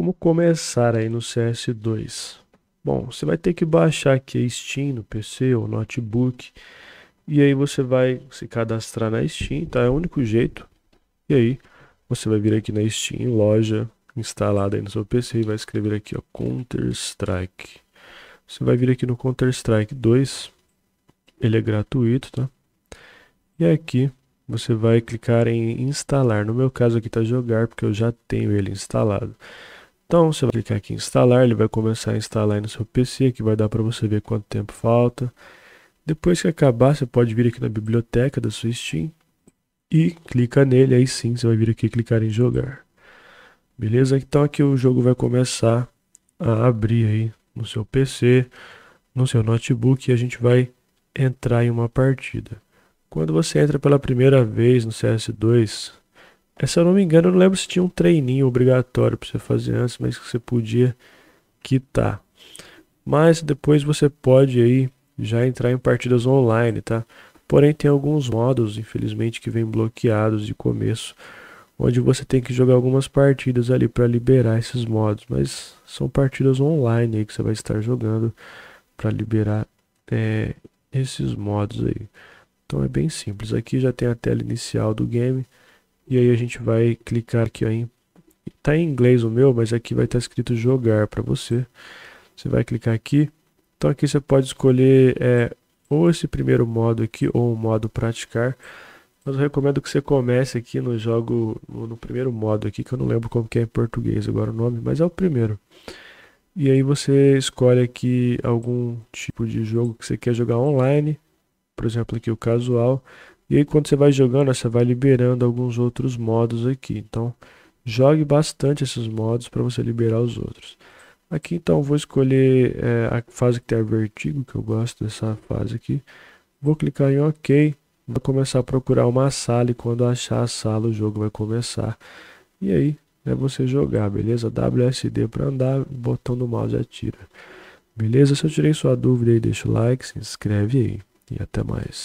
Como começar aí no CS2? Bom, você vai ter que baixar aqui a Steam no PC ou notebook. E aí você vai se cadastrar na Steam, tá? É o único jeito. E aí você vai vir aqui na Steam, loja instalada aí no seu PC e vai escrever aqui, ó, Counter-Strike. Você vai vir aqui no Counter-Strike 2. Ele é gratuito, tá? E aqui você vai clicar em instalar. No meu caso aqui tá jogar, porque eu já tenho ele instalado. Então você vai clicar aqui em instalar, ele vai começar a instalar aí no seu PC, que vai dar para você ver quanto tempo falta. Depois que acabar, você pode vir aqui na biblioteca da sua Steam e clica nele, aí sim você vai vir aqui clicar em jogar. Beleza? Então aqui o jogo vai começar a abrir aí no seu PC, no seu notebook e a gente vai entrar em uma partida. Quando você entra pela primeira vez no CS2, é, se eu não me engano, eu não lembro se tinha um treininho obrigatório para você fazer antes, mas que você podia quitar. Mas depois você pode aí já entrar em partidas online, tá? Porém, tem alguns modos, infelizmente, que vêm bloqueados de começo, onde você tem que jogar algumas partidas ali para liberar esses modos. Mas são partidas online aí que você vai estar jogando para liberar é, esses modos aí. Então é bem simples. Aqui já tem a tela inicial do game. E aí a gente vai clicar aqui ó, em... Tá em inglês o meu, mas aqui vai estar tá escrito jogar para você. Você vai clicar aqui. Então aqui você pode escolher é, ou esse primeiro modo aqui ou o modo praticar. Mas eu recomendo que você comece aqui no jogo, no primeiro modo aqui, que eu não lembro como que é em português agora o nome, mas é o primeiro. E aí você escolhe aqui algum tipo de jogo que você quer jogar online, por exemplo aqui o casual, e aí quando você vai jogando, você vai liberando alguns outros modos aqui. Então, jogue bastante esses modos para você liberar os outros. Aqui então vou escolher é, a fase que tem a vertigo, que eu gosto dessa fase aqui. Vou clicar em OK. Vou começar a procurar uma sala e quando achar a sala o jogo vai começar. E aí é você jogar, beleza? WSD para andar, botão do mouse atira. Beleza? Se eu tirei sua dúvida aí, deixa o like, se inscreve aí e até mais.